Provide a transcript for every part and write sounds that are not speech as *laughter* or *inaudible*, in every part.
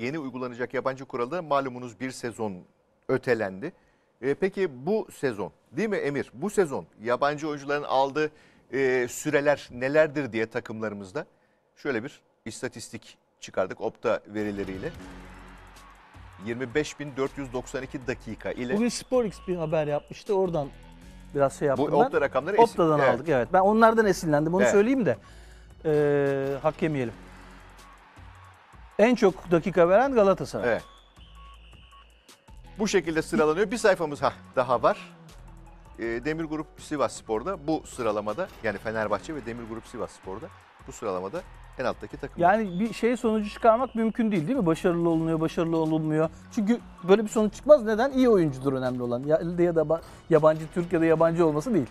yeni uygulanacak yabancı kuralı malumunuz bir sezon ötelendi. E, peki bu sezon değil mi Emir? Bu sezon yabancı oyuncuların aldığı e, süreler nelerdir diye takımlarımızda şöyle bir istatistik çıkardık Opta verileriyle. 25.492 dakika ile. Bugün SporX bir haber yapmıştı oradan biraz şey yaptım Bu ben. Opta rakamları Opta'dan evet. aldık evet. Ben onlardan esinlendim onu evet. söyleyeyim de e, hak yemeyelim. En çok dakika veren Galatasaray. Evet. Bu şekilde sıralanıyor. Bir sayfamız ha, daha var. Ee, Demir Grup Sivas Spor'da bu sıralamada yani Fenerbahçe ve Demir Grup Sivas Spor'da bu sıralamada en alttaki takım. Yani bir şey sonucu çıkarmak mümkün değil değil mi? Başarılı olunuyor, başarılı olunmuyor. Çünkü böyle bir sonuç çıkmaz. Neden? İyi oyuncudur önemli olan. Ya, ya da yabancı Türkiye'de yabancı olması değil.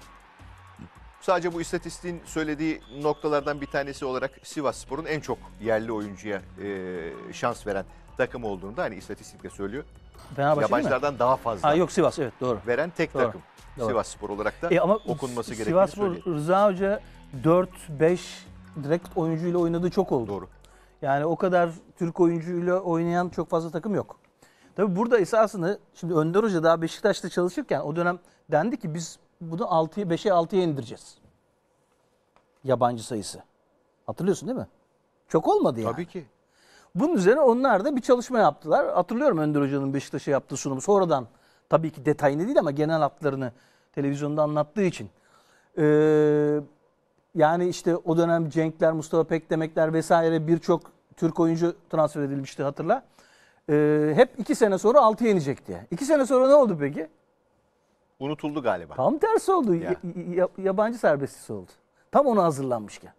Sadece bu istatistiğin söylediği noktalardan bir tanesi olarak Sivas Spor'un en çok yerli oyuncuya e, şans veren takım olduğunu da hani istatistikle söylüyor. Fenerbahçe Yabancılardan daha fazla. Ha, yok Sivas evet doğru. veren tek Doğru, takım. doğru. Sivas Spor olarak da E ama okunması gerekiyor. Sivas Spor söyleyelim. Rıza Hoca 4-5 direkt oyuncuyla oynadığı çok oldu. Doğru. Yani o kadar Türk oyuncuyla oynayan çok fazla takım yok. Tabii burada esasını şimdi Önder Hoca daha Beşiktaş'ta çalışırken o dönem dendi ki biz bunu 5'e 6'ya indireceğiz. Yabancı sayısı. Hatırlıyorsun değil mi? Çok olmadı yani. Tabii ki. Bunun üzerine onlar da bir çalışma yaptılar. Hatırlıyorum Önder Hoca'nın Beşiktaş'a yaptığı sunumu. Sonradan tabii ki detayını değil ama genel hatlarını televizyonda anlattığı için. Ee, yani işte o dönem Cenkler, Mustafa Pek demekler vesaire birçok Türk oyuncu transfer edilmişti hatırla. Ee, hep iki sene sonra 6'ya inecekti. İki sene sonra ne oldu peki? Unutuldu galiba. Tam tersi oldu. Ya. Ya, yabancı serbestisi oldu. Tam ona hazırlanmışken.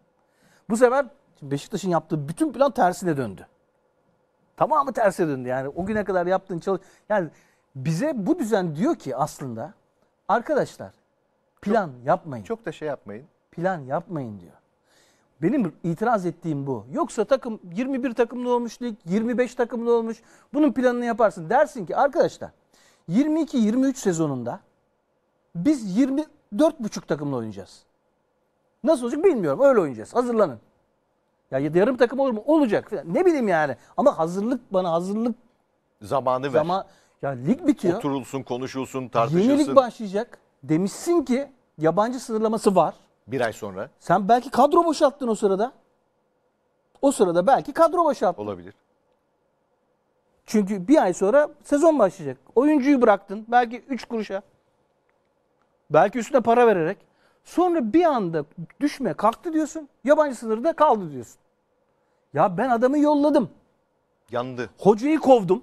Bu sefer Beşiktaş'ın yaptığı bütün plan tersine döndü. Tamamı tersine döndü. Yani o güne kadar yaptığın çalış... Yani bize bu düzen diyor ki aslında arkadaşlar plan çok, yapmayın. Çok da şey yapmayın. Plan yapmayın diyor. Benim itiraz ettiğim bu. Yoksa takım 21 takımlı olmuş lig, 25 takımlı olmuş. Bunun planını yaparsın. Dersin ki arkadaşlar 22-23 sezonunda biz 24,5 takımla oynayacağız. Nasıl olacak bilmiyorum. Öyle oynayacağız. Hazırlanın. Ya ya yarım takım olur mu? Olacak. Falan. Ne bileyim yani. Ama hazırlık bana hazırlık zamanı ver. Zaman, ya lig bitiyor. Oturulsun, konuşulsun, tartışılsın. Yeni lig başlayacak. Demişsin ki yabancı sınırlaması var. Bir ay sonra. Sen belki kadro boşalttın o sırada. O sırada belki kadro boşalttın. Olabilir. Çünkü bir ay sonra sezon başlayacak. Oyuncuyu bıraktın belki 3 kuruşa. Belki üstüne para vererek. Sonra bir anda düşme kalktı diyorsun. Yabancı sınırda kaldı diyorsun. Ya ben adamı yolladım. Yandı. Hocayı kovdum.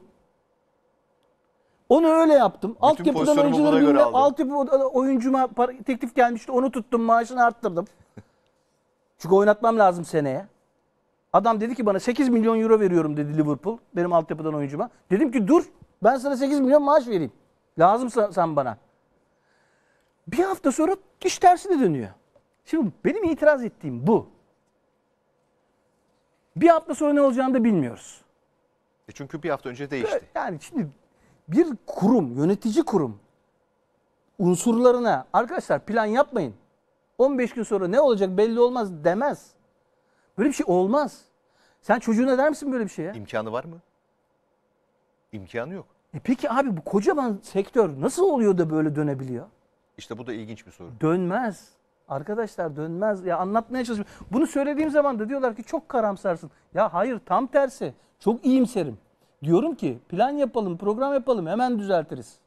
Onu öyle yaptım. Altyapıdan oyuncuları bilme, altyapı oyuncuma para, teklif gelmişti. Onu tuttum, maaşını arttırdım. *laughs* Çünkü oynatmam lazım seneye. Adam dedi ki bana 8 milyon euro veriyorum dedi Liverpool. Benim altyapıdan oyuncuma. Dedim ki dur ben sana 8 milyon maaş vereyim. Lazım sen bana. Bir hafta sonra iş tersine dönüyor. Şimdi benim itiraz ettiğim bu. Bir hafta sonra ne olacağını da bilmiyoruz. E çünkü bir hafta önce değişti. Yani şimdi bir kurum, yönetici kurum unsurlarına arkadaşlar plan yapmayın. 15 gün sonra ne olacak belli olmaz demez. Böyle bir şey olmaz. Sen çocuğuna der misin böyle bir şeye? ya? İmkanı var mı? İmkanı yok. E peki abi bu kocaman sektör nasıl oluyor da böyle dönebiliyor? İşte bu da ilginç bir soru. Dönmez. Arkadaşlar dönmez. Ya anlatmaya çalışıyorum. Bunu söylediğim zaman da diyorlar ki çok karamsarsın. Ya hayır tam tersi. Çok iyimserim. Diyorum ki plan yapalım, program yapalım hemen düzeltiriz.